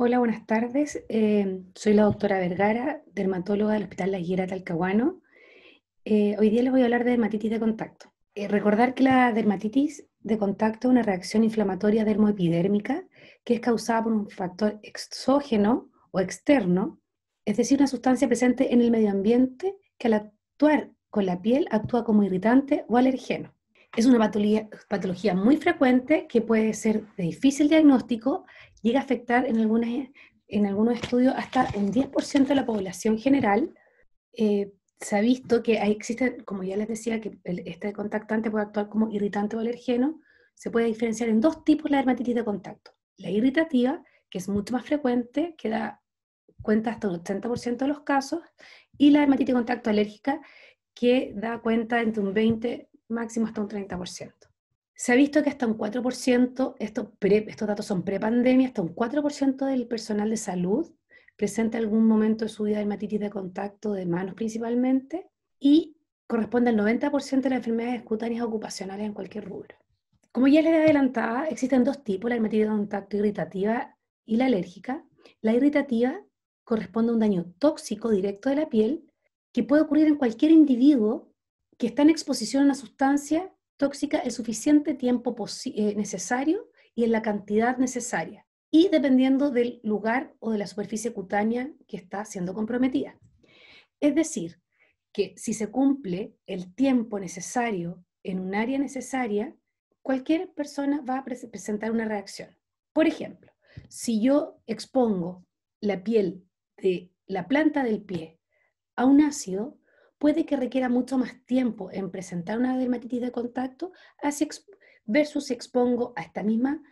Hola, buenas tardes. Eh, soy la doctora Vergara, dermatóloga del Hospital La Higuera Talcahuano. Eh, hoy día les voy a hablar de dermatitis de contacto. Eh, recordar que la dermatitis de contacto es una reacción inflamatoria dermoepidérmica que es causada por un factor exógeno o externo, es decir, una sustancia presente en el medio ambiente que al actuar con la piel actúa como irritante o alergeno. Es una patología, patología muy frecuente que puede ser de difícil diagnóstico llega a afectar en, algunas, en algunos estudios hasta un 10% de la población general. Eh, se ha visto que existe, como ya les decía, que este contactante puede actuar como irritante o alergeno. Se puede diferenciar en dos tipos la dermatitis de contacto. La irritativa, que es mucho más frecuente, que da cuenta hasta un 80% de los casos, y la dermatitis de contacto alérgica, que da cuenta entre un 20 máximo hasta un 30%. Se ha visto que hasta un 4%, estos estos datos son pre prepandemia, hasta un 4% del personal de salud presenta algún momento de su vida dermatitis de contacto de manos principalmente y corresponde al 90% de las enfermedades cutáneas ocupacionales en cualquier rubro. Como ya les adelantaba, existen dos tipos, la dermatitis de contacto irritativa y la alérgica. La irritativa corresponde a un daño tóxico directo de la piel que puede ocurrir en cualquier individuo que está en exposición a una sustancia tóxica el suficiente tiempo eh, necesario y en la cantidad necesaria, y dependiendo del lugar o de la superficie cutánea que está siendo comprometida. Es decir, que si se cumple el tiempo necesario en un área necesaria, cualquier persona va a presentar una reacción. Por ejemplo, si yo expongo la piel de la planta del pie a un ácido, puede que requiera mucho más tiempo en presentar una dermatitis de contacto versus si expongo a esta misma,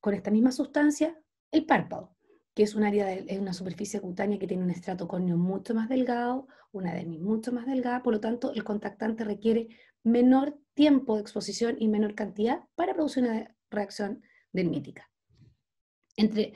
con esta misma sustancia el párpado, que es un área es una superficie cutánea que tiene un estrato córneo mucho más delgado, una dermis mucho más delgada, por lo tanto el contactante requiere menor tiempo de exposición y menor cantidad para producir una reacción dermítica. Entre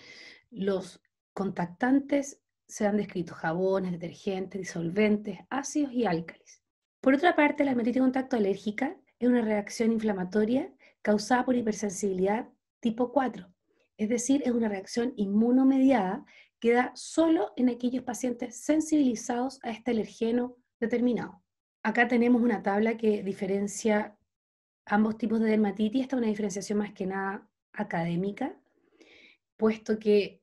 los contactantes se han descrito jabones, detergentes, disolventes, ácidos y álcalis. Por otra parte, la dermatitis de contacto alérgica es una reacción inflamatoria causada por hipersensibilidad tipo 4, es decir, es una reacción inmunomediada que da solo en aquellos pacientes sensibilizados a este alergeno determinado. Acá tenemos una tabla que diferencia ambos tipos de dermatitis, esta es una diferenciación más que nada académica, puesto que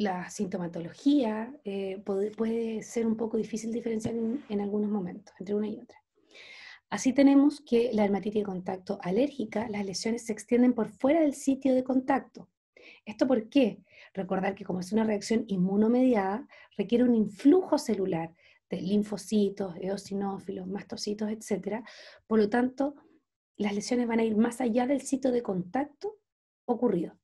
la sintomatología eh, puede, ser un poco difícil diferenciar en, en, algunos momentos entre una y otra. Así tenemos que la dermatitis de contacto alérgica, las lesiones se extienden por fuera del sitio de contacto. ¿Esto por qué? Recordar que como es una reacción inmunomediada, requiere un influjo celular de linfocitos, eosinófilos, mastocitos, etc. Por lo tanto, las lesiones van a ir más allá del sitio de contacto ocurrido.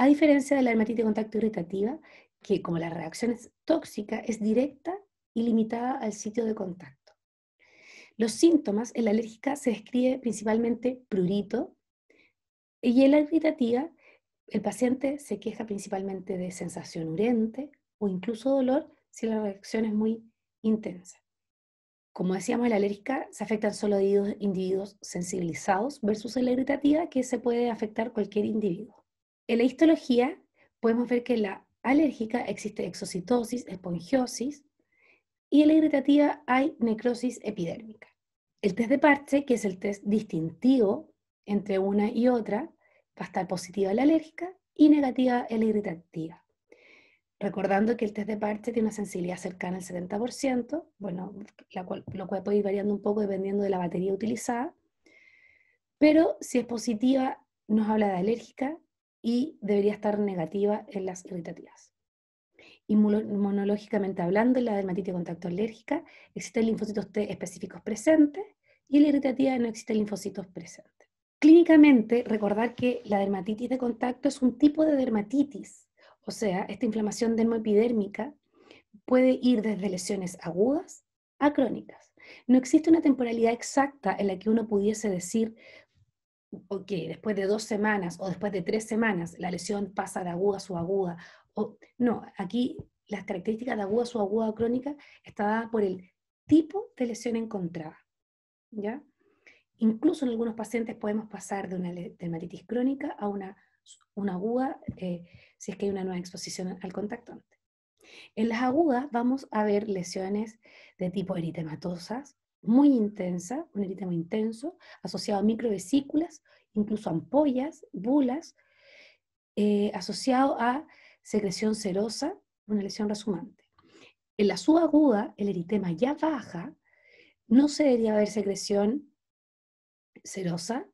A diferencia de la dermatitis de contacto irritativa, que como la reacción es tóxica, es directa y limitada al sitio de contacto. Los síntomas en la alérgica se describe principalmente prurito y en la irritativa el paciente se queja principalmente de sensación urente o incluso dolor si la reacción es muy intensa. Como decíamos, en la alérgica se afectan solo individuos sensibilizados versus en la irritativa que se puede afectar cualquier individuo. En la histología podemos ver que en la alérgica existe exocitosis, espongiosis, y en la irritativa hay necrosis epidérmica. El test de parche, que es el test distintivo entre una y otra, va a estar positiva en la alérgica y negativa en la irritativa. Recordando que el test de parche tiene una sensibilidad cercana al 70%, bueno, la cual, lo cual puede ir variando un poco dependiendo de la batería utilizada, pero si es positiva nos habla de alérgica, y debería estar negativa en las irritativas. Inmunológicamente hablando, en la dermatitis de contacto alérgica existen linfocitos T específicos presentes y en la irritativa no existen linfocitos presentes. Clínicamente, recordar que la dermatitis de contacto es un tipo de dermatitis, o sea, esta inflamación dermoepidérmica puede ir desde lesiones agudas a crónicas. No existe una temporalidad exacta en la que uno pudiese decir que después de dos semanas o después de tres semanas la lesión pasa de aguda a subaguda. O, no, aquí las características de aguda subaguda crónica está dada por el tipo de lesión encontrada. ¿ya? Incluso en algunos pacientes podemos pasar de una dermatitis crónica a una, una aguda eh, si es que hay una nueva exposición al contactante. En las agudas vamos a ver lesiones de tipo eritematosas, muy intensa, un eritema intenso, asociado a microvesículas, incluso ampollas, bulas, eh, asociado a secreción serosa, una lesión resumante. En la subaguda, el eritema ya baja, no se debería haber secreción serosa,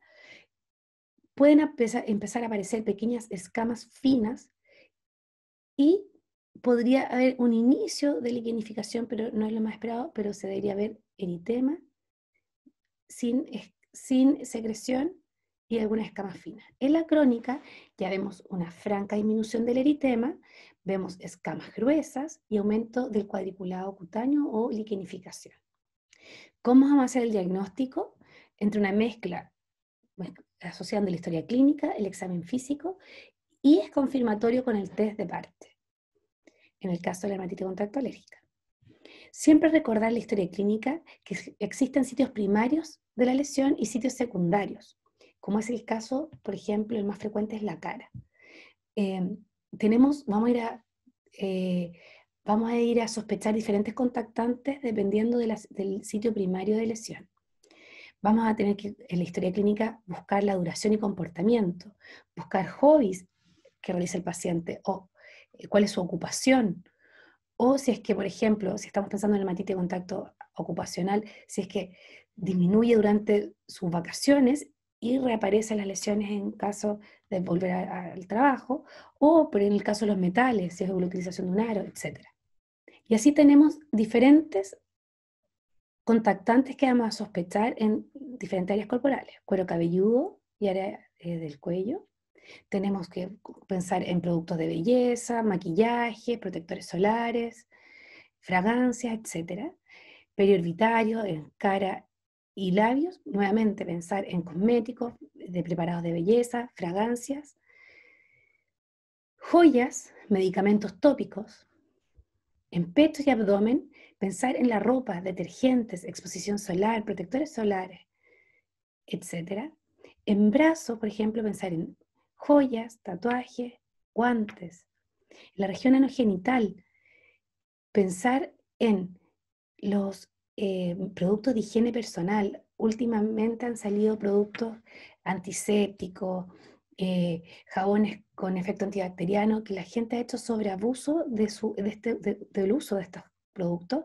pueden empezar a aparecer pequeñas escamas finas y podría haber un inicio de lignificación, pero no es lo más esperado, pero se debería ver eritema, sin, sin secreción y alguna escamas finas. En la crónica ya vemos una franca disminución del eritema, vemos escamas gruesas y aumento del cuadriculado cutáneo o liquinificación. ¿Cómo vamos a hacer el diagnóstico? Entre una mezcla pues, asociando la historia clínica, el examen físico y es confirmatorio con el test de parte, en el caso de la dermatitis contacto alérgica. Siempre recordar la historia clínica que existen sitios primarios de la lesión y sitios secundarios, como es el caso, por ejemplo, el más frecuente es la cara. Em, tenemos, vamos a ir a, eh, vamos a ir a sospechar diferentes contactantes dependiendo del sitio primario de lesión. Vamos a tener que, en la historia clínica, buscar la duración y comportamiento, buscar hobbies que realiza el paciente o eh, cuál es su ocupación, o si es que, por ejemplo, si estamos pensando en el matiz de contacto ocupacional, si es que disminuye durante sus vacaciones y reaparecen las lesiones en caso de volver al trabajo, o por en el caso de los metales, si es la utilización de un aro, etc. Y así tenemos diferentes contactantes que vamos a sospechar en diferentes áreas corporales, cuero cabelludo y área eh, del cuello, tenemos que pensar en productos de belleza, maquillaje, protectores solares, fragancias, etc. Periorbitario en cara y labios. Nuevamente pensar en cosméticos, de preparados de belleza, fragancias. Joyas, medicamentos tópicos. En pecho y abdomen, pensar en la ropa, detergentes, exposición solar, protectores solares, etc. En brazos, por ejemplo, pensar en joyas, tatuajes, guantes, la región anogenital, pensar en los eh, productos de higiene personal. Últimamente han salido productos antisépticos, eh, jabones con efecto antibacteriano, que la gente ha hecho sobreabuso de este, del uso de estos productos,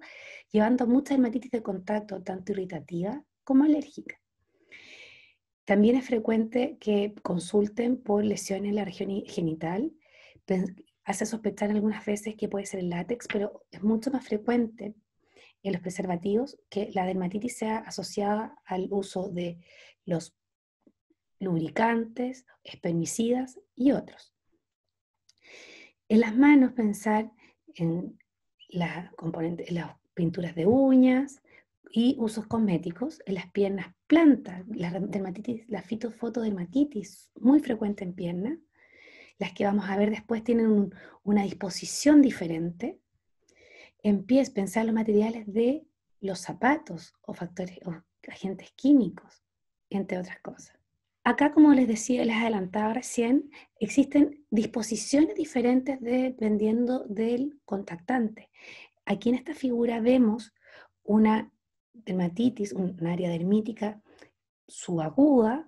llevando mucha hermatitis de contacto, tanto irritativa como alérgica. También es frecuente que consulten por lesiones en la región genital. Hace sospechar algunas veces que puede ser el látex, pero es mucho más frecuente en los preservativos que la dermatitis sea asociada al uso de los lubricantes, espermicidas y otros. En las manos pensar en, la componente, las pinturas de uñas, y usos cosméticos en las piernas plantas, la fitofotodermatitis muy frecuente en pierna. Las que vamos a ver después tienen una disposición diferente. En pies, pensar los materiales de los zapatos o factores o agentes químicos, entre otras cosas. Acá, como les decía, les adelantaba recién, existen disposiciones diferentes dependiendo del contactante. Aquí en esta figura vemos una dermatitis, un área dermítica subaguda,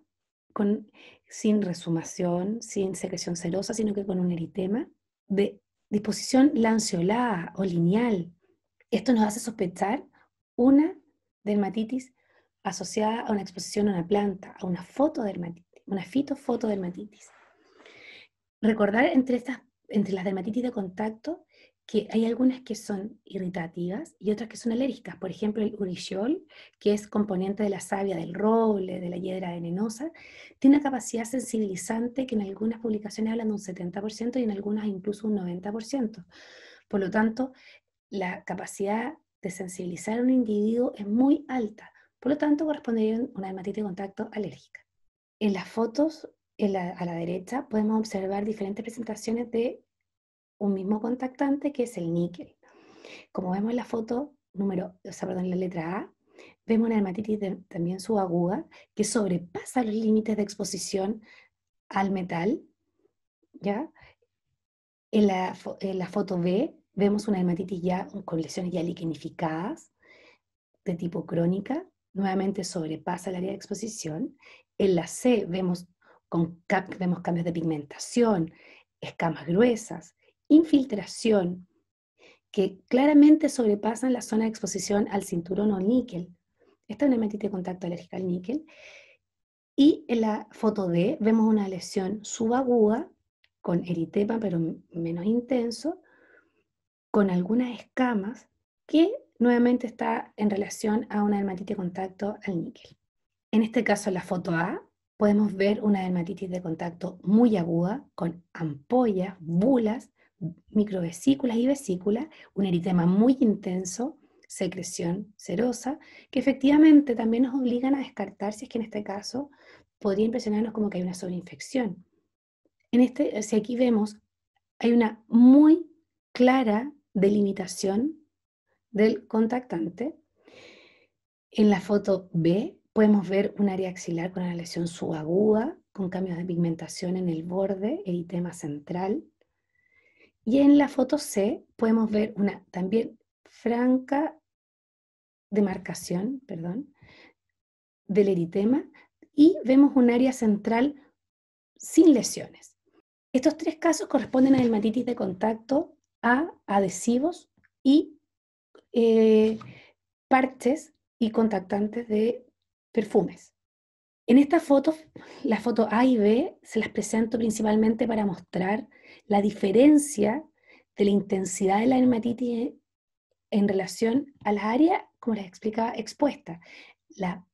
sin resumación, sin secreción celosa, sino que con un eritema de disposición lanceolada o lineal. Esto nos hace sospechar una dermatitis asociada a una exposición a una planta, a una fotodermatitis, una fitofotodermatitis. Recordar entre las dermatitis de contacto que hay algunas que son irritativas y otras que son alérgicas. Por ejemplo, el urisol que es componente de la savia del roble, de la hiedra venenosa, tiene una capacidad sensibilizante que en algunas publicaciones hablan de un 70% y en algunas incluso un 90%. Por lo tanto, la capacidad de sensibilizar a un individuo es muy alta. Por lo tanto, correspondería una dermatitis de contacto alérgica. En las fotos a la derecha podemos observar diferentes presentaciones de un mismo contactante que es el níquel. Como vemos en la foto número, o sea, perdón, en la letra A, vemos una dermatitis también subaguda que sobrepasa los límites de exposición al metal, ¿ya? En la, foto B vemos una dermatitis ya con lesiones ya liquenificadas de tipo crónica, nuevamente sobrepasa el área de exposición. En la C vemos, con, vemos cambios de pigmentación, escamas gruesas infiltración que claramente sobrepasan la zona de exposición al cinturón o níquel. Esta es una de contacto alérgica al níquel. Y en la foto D vemos una lesión subaguda con eritema pero menos intenso, con algunas escamas que nuevamente está en relación a una dermatitis de contacto al níquel. En este caso, en la foto A, podemos ver una dermatitis de contacto muy aguda, con ampollas, bulas microvesículas y vesículas, un eritema muy intenso, secreción serosa, que efectivamente también nos obligan a descartar si es que en este caso podría impresionarnos como que hay una sobreinfección. En este, si aquí vemos, hay una muy clara delimitación del contactante. En la foto B podemos ver un área axilar con una lesión subaguda, con cambios de pigmentación en el borde, eritema central, y en la foto C podemos ver una también franca demarcación, del eritema y vemos un área central sin lesiones. Estos tres casos corresponden a dermatitis de contacto, a adhesivos y eh, parches y contactantes de perfumes. En estas fotos, la foto A y B, se las presento principalmente para mostrar la diferencia de la intensidad de la dermatitis en relación a las áreas, como les explicaba, expuestas. La,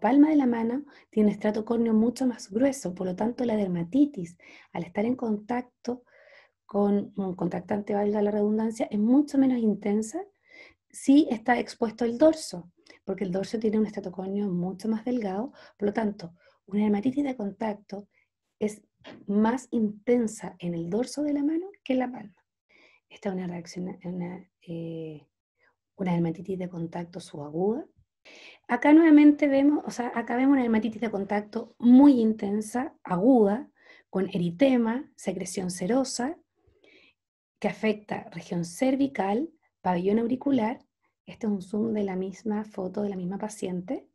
palma de la mano tiene estrato córneo mucho más grueso, por lo tanto la dermatitis, al estar en contacto con un contactante, valga la redundancia, es mucho menos intensa si está expuesto el dorso porque el dorso tiene un estratocónio mucho más delgado, por lo tanto, una dermatitis de contacto es más intensa en el dorso de la mano que en la palma. Esta es una reacción, eh, una, dermatitis de contacto subaguda. Acá nuevamente vemos, o sea, acá vemos una dermatitis de contacto muy intensa, aguda, con eritema, secreción serosa, que afecta región cervical, pabellón auricular este es un zoom de la misma foto de la misma paciente.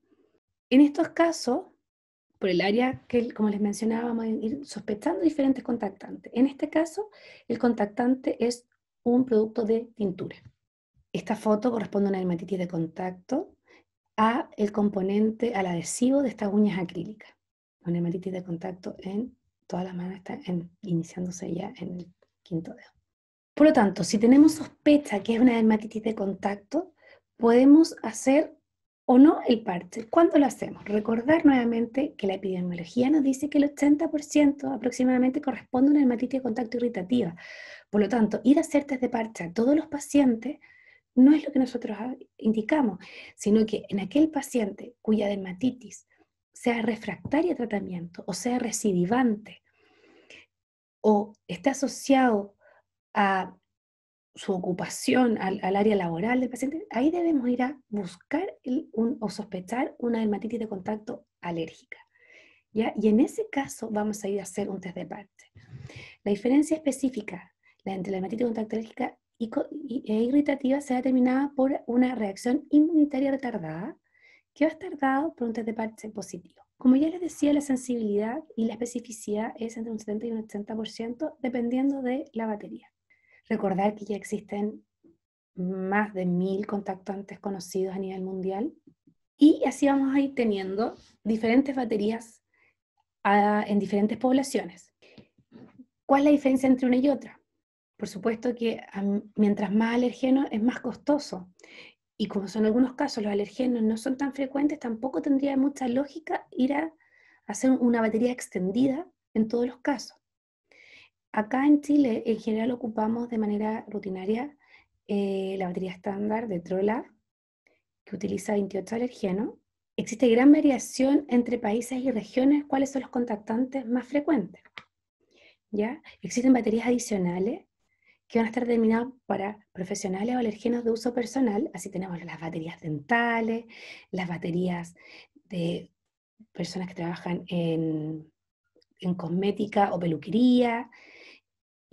En estos casos, por el área que, como les mencionaba, vamos a ir sospechando diferentes contactantes. En este caso, el contactante es un producto de tintura. Esta foto corresponde a una dermatitis de contacto, a el componente, al adhesivo de estas uñas acrílicas. Una dermatitis de contacto en todas las manos está iniciándose ya en el quinto dedo. Por lo tanto, si tenemos sospecha que es una dermatitis de contacto, podemos hacer o no el parche. ¿Cuándo lo hacemos? Recordar nuevamente que la epidemiología nos dice que el 80% aproximadamente corresponde a una dermatitis de contacto irritativa. Por lo tanto, ir a hacer test de parche a todos los pacientes no es lo que nosotros indicamos, sino que en aquel paciente cuya dermatitis sea refractaria a tratamiento o sea recidivante o esté asociado a su ocupación al, área laboral del paciente, ahí debemos ir a buscar o sospechar una dermatitis de contacto alérgica. ¿ya? Y en ese caso vamos a ir a hacer un test de parte. La diferencia específica entre la dermatitis de contacto alérgica e irritativa ha determinada por una reacción inmunitaria retardada que va a estar dado por un test de parte positivo. Como ya les decía, la sensibilidad y la especificidad es entre un 70 y un 80% dependiendo de la batería recordar que ya existen más de mil contactantes conocidos a nivel mundial y así vamos a ir teniendo diferentes baterías ah, en diferentes poblaciones. ¿Cuál es la diferencia entre una y otra? Por supuesto que mientras más alergenos es más costoso y como son algunos casos los alergenos no son tan frecuentes, tampoco tendría mucha lógica ir a hacer una batería extendida en todos los casos. Acá en Chile, en general, ocupamos de manera rutinaria eh, la batería estándar de Trola, que utiliza 28 alergenos. Existe gran variación entre países y regiones, cuáles son los contactantes más frecuentes. ¿Ya? Existen baterías adicionales que van a estar determinadas para profesionales o alergenos de uso personal. Así tenemos las baterías dentales, las baterías de personas que trabajan en, en cosmética o peluquería,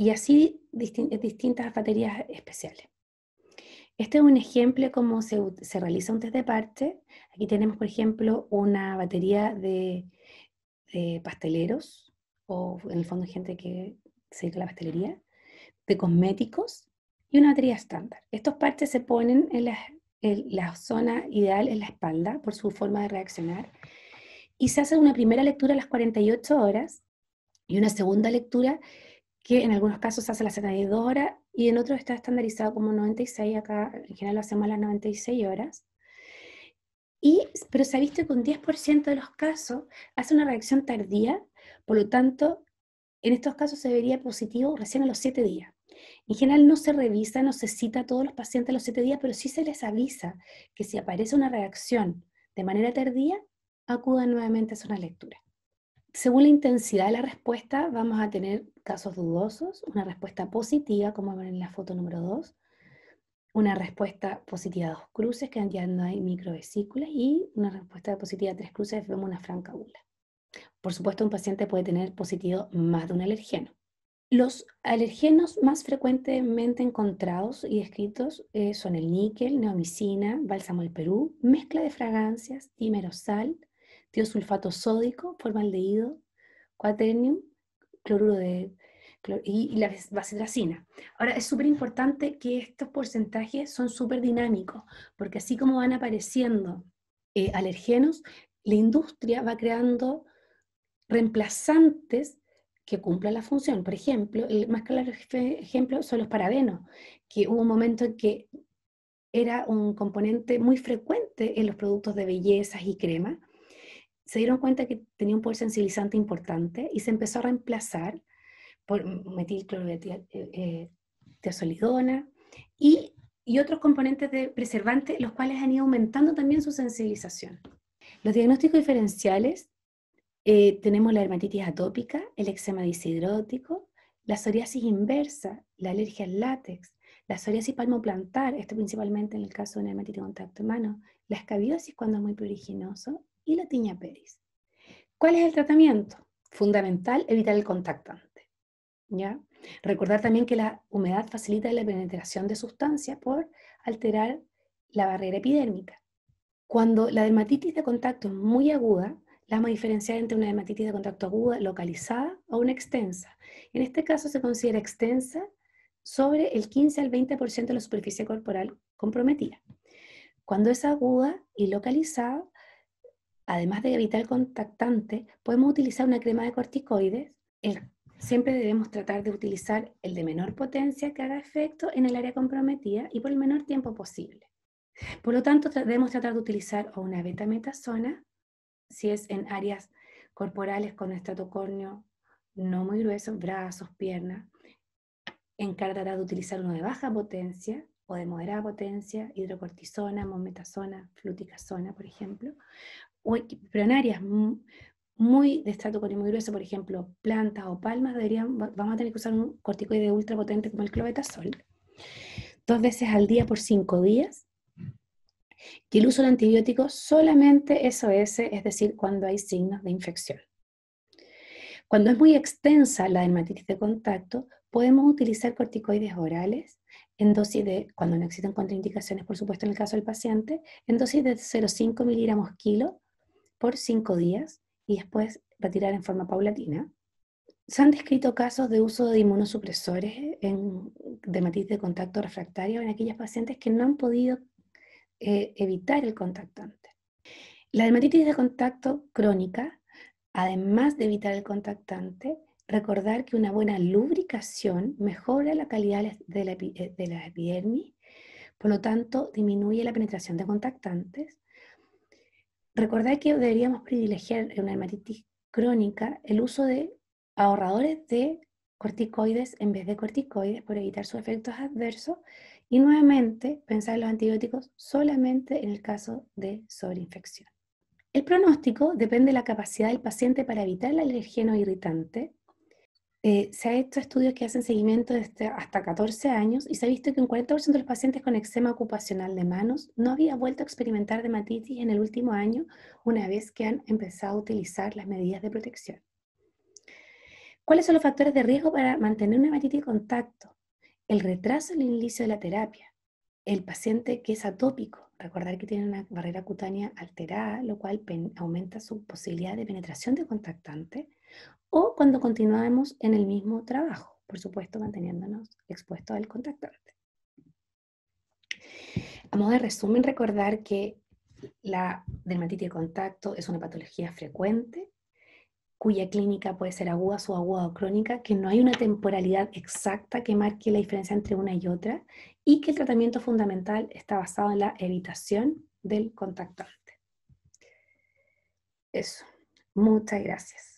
y así distintas baterías especiales. Este es un ejemplo de cómo se, se, realiza un test de parche. Aquí tenemos, por ejemplo, una batería de, pasteleros, o en el fondo gente que se dedica a la pastelería, de cosméticos y una batería estándar. Estos parches se ponen en la, en la zona ideal, en la espalda, por su forma de reaccionar, y se hace una primera lectura a las 48 horas y una segunda lectura que en algunos casos hace la 2 horas y en otros está estandarizado como 96, acá en general lo hacemos a las 96 horas. Y, pero se ha visto que un 10% de los casos hace una reacción tardía, por lo tanto, en estos casos se vería positivo recién a los 7 días. En general no se revisa, no se cita a todos los pacientes a los 7 días, pero sí se les avisa que si aparece una reacción de manera tardía, acudan nuevamente a hacer una lectura. Según la intensidad de la respuesta, vamos a tener casos dudosos, una respuesta positiva, como ven en la foto número 2, una respuesta positiva a dos cruces, que ya no hay microvesículas, y una respuesta positiva a tres cruces, vemos una franca bula Por supuesto, un paciente puede tener positivo más de un alergeno. Los alergenos más frecuentemente encontrados y descritos eh, son el níquel, neomicina, bálsamo del Perú, mezcla de fragancias, timerosal, tiosulfato sódico, formaldehído, cuaternium, cloruro de y la vasitracina Ahora, es súper importante que estos porcentajes son súper dinámicos, porque así como van apareciendo eh, alergenos, la industria va creando reemplazantes que cumplan la función. Por ejemplo, el más claro ejemplo son los parabenos, que hubo un momento en que era un componente muy frecuente en los productos de bellezas y crema. Se dieron cuenta que tenía un poder sensibilizante importante y se empezó a reemplazar por eh, eh, y, otros componentes de preservante, los cuales han ido aumentando también su sensibilización. Los diagnósticos diferenciales eh, tenemos la dermatitis atópica, el eczema disidrótico, la psoriasis inversa, la alergia al látex, la psoriasis palmoplantar, esto principalmente en el caso de una dermatitis de contacto humano, la escabiosis cuando es muy pruriginoso y la tiña peris. ¿Cuál es el tratamiento? Fundamental evitar el contacto. Recordar también que la humedad facilita la penetración de sustancias por alterar la barrera epidérmica. Cuando la dermatitis de contacto es muy aguda, la vamos a diferenciar entre una dermatitis de contacto aguda localizada o una extensa. En este caso se considera extensa sobre el 15 al 20% de la superficie corporal comprometida. Cuando es aguda y localizada, además de evitar el contactante, podemos utilizar una crema de corticoides, el siempre debemos tratar de utilizar el de menor potencia que haga efecto en el área comprometida y por el menor tiempo posible. Por lo tanto, debemos tratar de utilizar una beta-metasona, si es en áreas corporales con estrato córneo no muy grueso, brazos, piernas. Encargará de utilizar uno de baja potencia o de moderada potencia, hidrocortisona, mometasona, fluticasona, por ejemplo, pero en áreas muy de estrato grueso, por ejemplo, plantas o palmas, deberían, vamos a tener que usar un corticoide ultra potente como el clobetasol, dos veces al día por cinco días. Y el uso de antibióticos solamente SOS, es decir, cuando hay signos de infección. Cuando es muy extensa la dermatitis de contacto, podemos utilizar corticoides orales en dosis de, cuando no existen contraindicaciones, por supuesto, en el caso del paciente, en dosis de 0,5 miligramos kilo por cinco días y después retirar en forma paulatina. Se han descrito casos de uso de inmunosupresores en, dermatitis de contacto refractario en aquellas pacientes que no han podido eh, evitar el contactante. La dermatitis de contacto crónica, además de evitar el contactante, recordar que una buena lubricación mejora la calidad de la, eh, de la epidermis, por lo tanto disminuye la penetración de contactantes recordar que deberíamos privilegiar en una dermatitis crónica el uso de ahorradores de corticoides en vez de corticoides por evitar sus efectos adversos y nuevamente pensar en los antibióticos solamente en el caso de sobreinfección. El pronóstico depende de la capacidad del paciente para evitar el alergeno irritante eh, se ha hecho estudios que hacen seguimiento hasta 14 años y se ha visto que un 40% de los pacientes con eczema ocupacional de manos no había vuelto a experimentar dermatitis en el último año una vez que han empezado a utilizar las medidas de protección. ¿Cuáles son los factores de riesgo para mantener una dermatitis de contacto? El retraso en el inicio de la terapia, el paciente que es atópico, recordar que tiene una barrera cutánea alterada, lo cual aumenta su posibilidad de penetración de contactante, o cuando continuamos en el mismo trabajo, por supuesto manteniéndonos expuestos al contactante. A modo de resumen, recordar que la dermatitis de contacto es una patología frecuente cuya clínica puede ser aguda, subaguda o crónica, que no hay una temporalidad exacta que marque la diferencia entre una y otra y que el tratamiento fundamental está basado en la evitación del contactante. Eso. Muchas gracias.